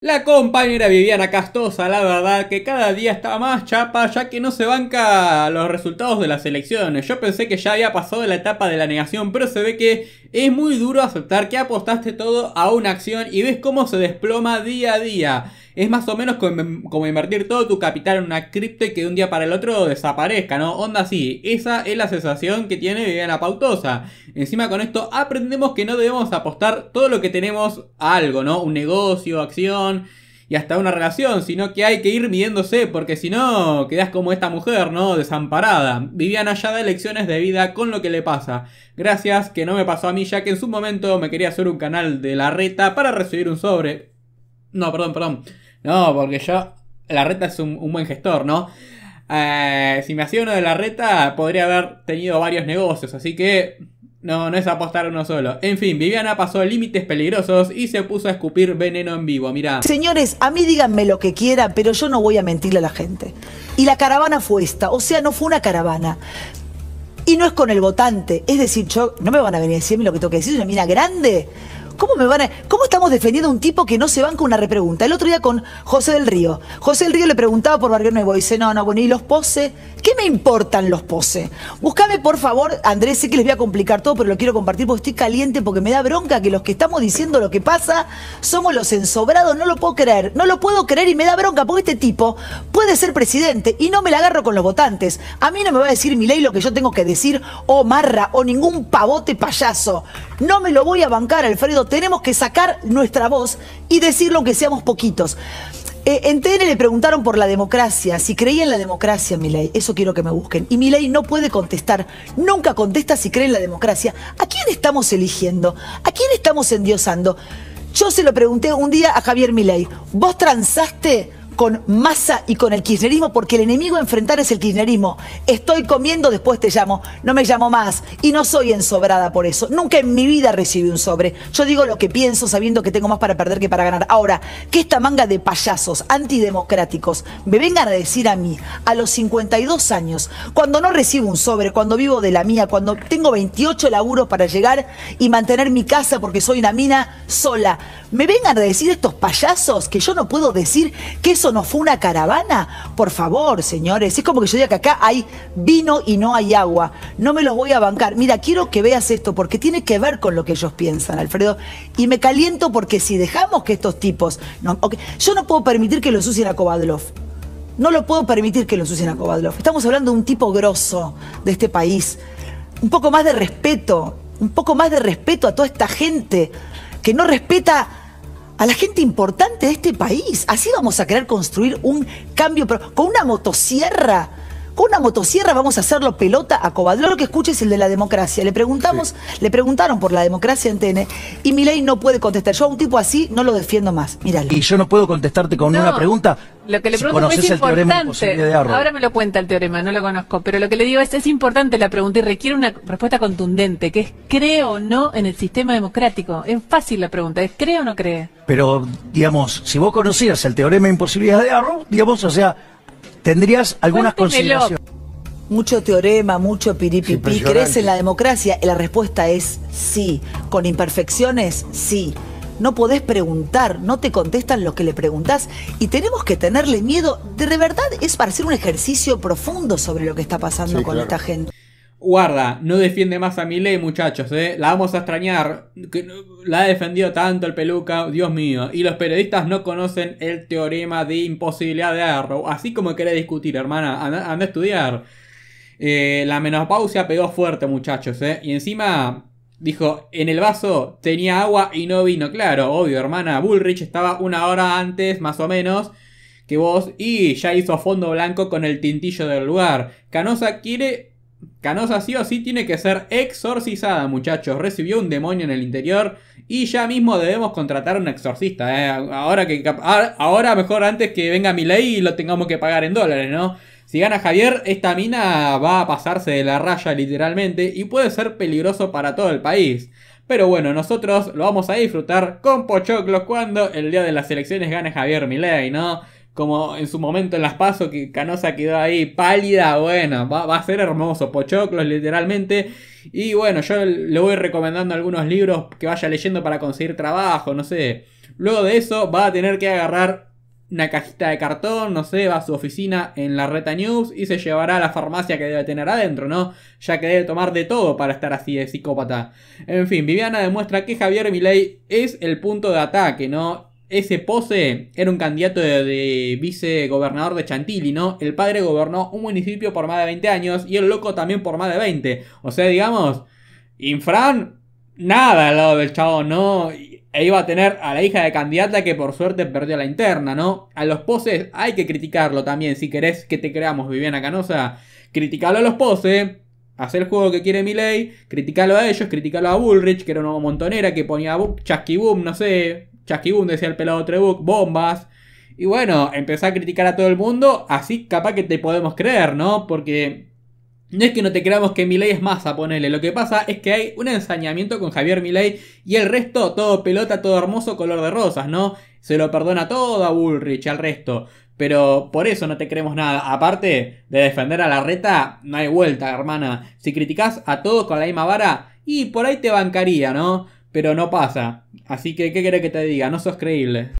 La compañera Viviana Castosa, la verdad que cada día está más chapa ya que no se banca los resultados de las elecciones. Yo pensé que ya había pasado la etapa de la negación, pero se ve que es muy duro aceptar que apostaste todo a una acción y ves cómo se desploma día a día. Es más o menos como, invertir todo tu capital en una cripto y que de un día para el otro desaparezca, ¿no? Onda así. Esa es la sensación que tiene Viviana Pautosa. Encima con esto aprendemos que no debemos apostar todo lo que tenemos a algo, ¿no? Un negocio, acción y hasta una relación, sino que hay que ir midiéndose, porque si no, quedas como esta mujer, ¿no? Desamparada. Viviana ya da lecciones de vida con lo que le pasa. Gracias que no me pasó a mí, ya que en su momento me quería hacer un canal de la reta para recibir un sobre. No, perdón, perdón. No, porque yo. La reta es un, buen gestor, ¿no? Eh, si me hacía uno de la reta, podría haber tenido varios negocios, así que. No, no es apostar uno solo. En fin, Viviana pasó límites peligrosos y se puso a escupir veneno en vivo, mirá. Señores, a mí díganme lo que quieran, pero yo no voy a mentirle a la gente. Y la caravana fue esta, o sea, no fue una caravana. Y no es con el votante, es decir, yo, no me van a venir a decirme lo que tengo que decir, es una mina grande ¿Cómo, me van ¿Cómo estamos defendiendo a un tipo que no se banca una repregunta? El otro día con José del Río. José del Río le preguntaba por Barrio Nuevo. Dice, no, no, bueno, ¿y los pose? ¿Qué me importan los pose? Búscame, por favor, Andrés, sé que les voy a complicar todo, pero lo quiero compartir porque estoy caliente, porque me da bronca que los que estamos diciendo lo que pasa somos los ensobrados. No lo puedo creer, no lo puedo creer y me da bronca porque este tipo puede ser presidente y no me la agarro con los votantes. A mí no me va a decir mi ley lo que yo tengo que decir, o marra, o ningún pavote payaso. No me lo voy a bancar, Alfredo. Tenemos que sacar nuestra voz y decirlo que seamos poquitos. Eh, en TN le preguntaron por la democracia, si creía en la democracia, Milei. Eso quiero que me busquen. Y Milei no puede contestar. Nunca contesta si cree en la democracia. ¿A quién estamos eligiendo? ¿A quién estamos endiosando? Yo se lo pregunté un día a Javier Milei. ¿Vos transaste? con masa y con el kirchnerismo, porque el enemigo a enfrentar es el kirchnerismo. Estoy comiendo, después te llamo, no me llamo más. Y no soy ensobrada por eso. Nunca en mi vida recibí un sobre. Yo digo lo que pienso sabiendo que tengo más para perder que para ganar. Ahora, que esta manga de payasos antidemocráticos me vengan a decir a mí, a los 52 años, cuando no recibo un sobre, cuando vivo de la mía, cuando tengo 28 laburos para llegar y mantener mi casa porque soy una mina, sola. ¿Me vengan a decir estos payasos que yo no puedo decir que eso no fue una caravana? Por favor, señores, es como que yo diga que acá hay vino y no hay agua. No me los voy a bancar. Mira, quiero que veas esto porque tiene que ver con lo que ellos piensan, Alfredo. Y me caliento porque si dejamos que estos tipos... yo no puedo permitir que lo sucien a Kovadlov. No lo puedo permitir que lo ensucien a Kovadlov. Estamos hablando de un tipo grosso de este país. Un poco más de respeto, un poco más de respeto a toda esta gente que no respeta a la gente importante de este país. Así vamos a querer construir un cambio, pero con una motosierra con una motosierra vamos a hacerlo pelota a Lo que escuches el de la democracia. Le preguntamos, le preguntaron por la democracia en TN y ley no puede contestar. Yo a un tipo así no lo defiendo más. Y yo no puedo contestarte con una pregunta. Lo que le de es importante. Ahora me lo cuenta el teorema, no lo conozco, pero lo que le digo es es importante la pregunta y requiere una respuesta contundente, que es creo o no en el sistema democrático. Es fácil la pregunta, es creo o no cree. Pero digamos, si vos conocías el teorema de imposibilidad de Arrow, digamos, o sea, tendrías algunas consideraciones. Mucho teorema, mucho piripipi. ¿Crees en la democracia? La respuesta es sí. ¿Con imperfecciones? Sí. No podés preguntar, no te contestan lo que le preguntás y tenemos que tenerle miedo. De verdad es para hacer un ejercicio profundo sobre lo que está pasando con esta gente guarda, no defiende más a Milei, muchachos, ¿eh? la vamos a extrañar. La ha defendido tanto el peluca, Dios mío. Y los periodistas no conocen el teorema de imposibilidad de Arrow. Así como quiere discutir, hermana, anda, a estudiar. Eh, la menopausia pegó fuerte, muchachos, ¿eh? Y encima dijo, en el vaso tenía agua y no vino. Claro, obvio, hermana, Bullrich estaba una hora antes, más o menos que vos y ya hizo fondo blanco con el tintillo del lugar. Canosa quiere Canosa sí o sí tiene que ser exorcizada, muchachos. Recibió un demonio en el interior y ya mismo debemos contratar a un exorcista. Eh. Ahora que ah, ahora mejor antes que venga mi ley y lo tengamos que pagar en dólares, ¿no? Si gana Javier, esta mina va a pasarse de la raya literalmente y puede ser peligroso para todo el país. Pero bueno, nosotros lo vamos a disfrutar con pochoclos cuando el día de las elecciones gane Javier Milei, ¿no? como en su momento en las pasos que Canosa quedó ahí pálida, bueno, va, a ser hermoso, pochoclos literalmente. Y bueno, yo le voy recomendando algunos libros que vaya leyendo para conseguir trabajo, no sé. Luego de eso va a tener que agarrar una cajita de cartón, no sé, va a su oficina en la Reta News y se llevará a la farmacia que debe tener adentro, ¿no? Ya que debe tomar de todo para estar así de psicópata. En fin, Viviana demuestra que Javier Milei es el punto de ataque, ¿no? ese pose era un candidato de, vicegobernador de Chantilly, ¿no? El padre gobernó un municipio por más de 20 años y el loco también por más de 20. O sea, digamos, Infran, nada al lado del chabón, ¿no? E iba a tener a la hija de candidata que por suerte perdió la interna, ¿no? A los poses hay que criticarlo también. Si querés que te creamos, Viviana Canosa, criticalo a los poses. Hacer el juego que quiere Miley, criticarlo a ellos, criticarlo a Bullrich, que era una montonera que ponía chasquibum, no sé, chasquibún, decía el pelado Trebuch, bombas. Y bueno, empezó a criticar a todo el mundo, así capaz que te podemos creer, ¿no? Porque no es que no te creamos que Milei es más a ponerle. Lo que pasa es que hay un ensañamiento con Javier Milei y el resto todo pelota, todo hermoso, color de rosas, ¿no? Se lo perdona todo a Bullrich, al resto. Pero por eso no te creemos nada. Aparte de defender a la reta, no hay vuelta, hermana. Si criticas a todos con la misma vara, y por ahí te bancaría, ¿no? pero no pasa. Así que, ¿qué querés que te diga? No sos creíble.